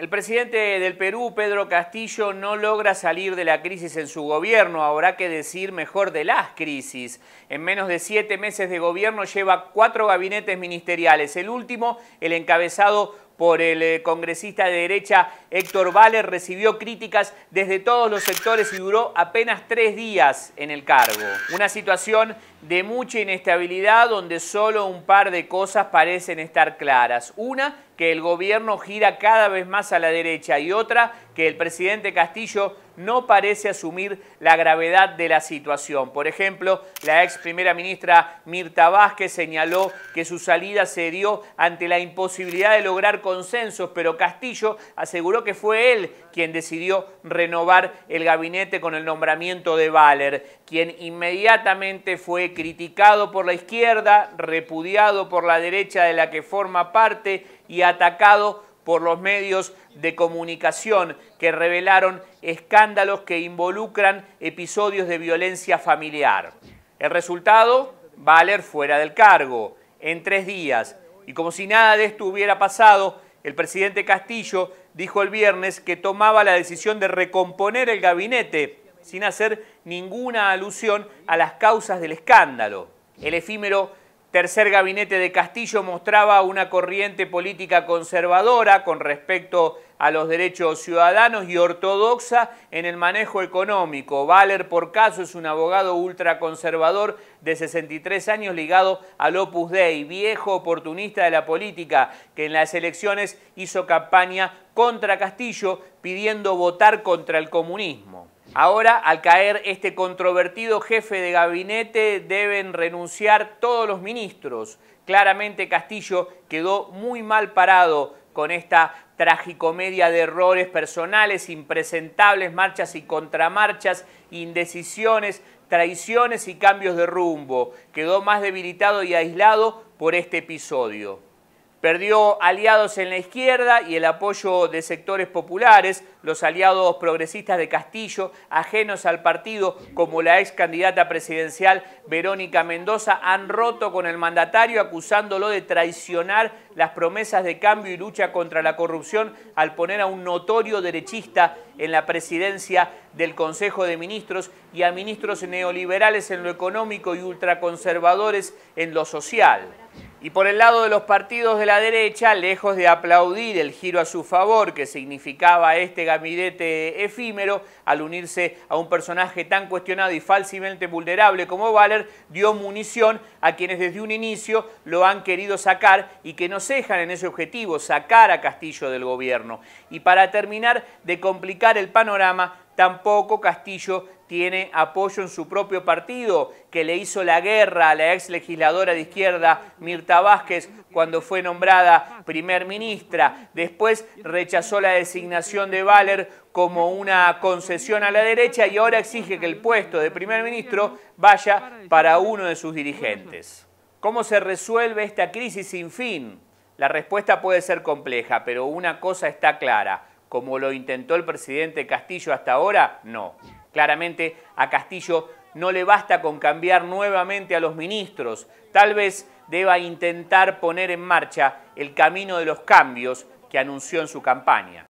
El presidente del Perú, Pedro Castillo, no logra salir de la crisis en su gobierno. Habrá que decir mejor de las crisis. En menos de siete meses de gobierno lleva cuatro gabinetes ministeriales. El último, el encabezado por el eh, congresista de derecha Héctor Valle, recibió críticas desde todos los sectores y duró apenas tres días en el cargo. Una situación de mucha inestabilidad donde solo un par de cosas parecen estar claras. Una que el gobierno gira cada vez más a la derecha y otra que el presidente Castillo no parece asumir la gravedad de la situación. Por ejemplo, la ex primera ministra Mirta Vázquez señaló que su salida se dio ante la imposibilidad de lograr consensos, pero Castillo aseguró que fue él quien decidió renovar el gabinete con el nombramiento de Valer, quien inmediatamente fue criticado por la izquierda, repudiado por la derecha de la que forma parte, y atacado por los medios de comunicación que revelaron escándalos que involucran episodios de violencia familiar. El resultado, Valer fuera del cargo, en tres días. Y como si nada de esto hubiera pasado, el presidente Castillo dijo el viernes que tomaba la decisión de recomponer el gabinete sin hacer ninguna alusión a las causas del escándalo. El efímero tercer gabinete de Castillo mostraba una corriente política conservadora con respecto a los derechos ciudadanos y ortodoxa en el manejo económico. Valer por caso, es un abogado ultraconservador de 63 años ligado al Opus Dei, viejo oportunista de la política, que en las elecciones hizo campaña contra Castillo pidiendo votar contra el comunismo. Ahora, al caer este controvertido jefe de gabinete, deben renunciar todos los ministros. Claramente Castillo quedó muy mal parado con esta tragicomedia de errores personales, impresentables marchas y contramarchas, indecisiones, traiciones y cambios de rumbo. Quedó más debilitado y aislado por este episodio. Perdió aliados en la izquierda y el apoyo de sectores populares, los aliados progresistas de Castillo, ajenos al partido, como la ex candidata presidencial Verónica Mendoza, han roto con el mandatario acusándolo de traicionar las promesas de cambio y lucha contra la corrupción al poner a un notorio derechista en la presidencia del Consejo de Ministros y a ministros neoliberales en lo económico y ultraconservadores en lo social. Y por el lado de los partidos de la derecha, lejos de aplaudir el giro a su favor que significaba este gabinete efímero, al unirse a un personaje tan cuestionado y falsamente vulnerable como Valer, dio munición a quienes desde un inicio lo han querido sacar y que no cejan en ese objetivo, sacar a Castillo del gobierno. Y para terminar de complicar el panorama, tampoco Castillo tiene apoyo en su propio partido, que le hizo la guerra a la ex legisladora de izquierda Mirta Vázquez cuando fue nombrada primer ministra. Después rechazó la designación de Valer como una concesión a la derecha y ahora exige que el puesto de primer ministro vaya para uno de sus dirigentes. ¿Cómo se resuelve esta crisis sin fin? La respuesta puede ser compleja, pero una cosa está clara. Como lo intentó el presidente Castillo hasta ahora, no. Claramente a Castillo no le basta con cambiar nuevamente a los ministros. Tal vez deba intentar poner en marcha el camino de los cambios que anunció en su campaña.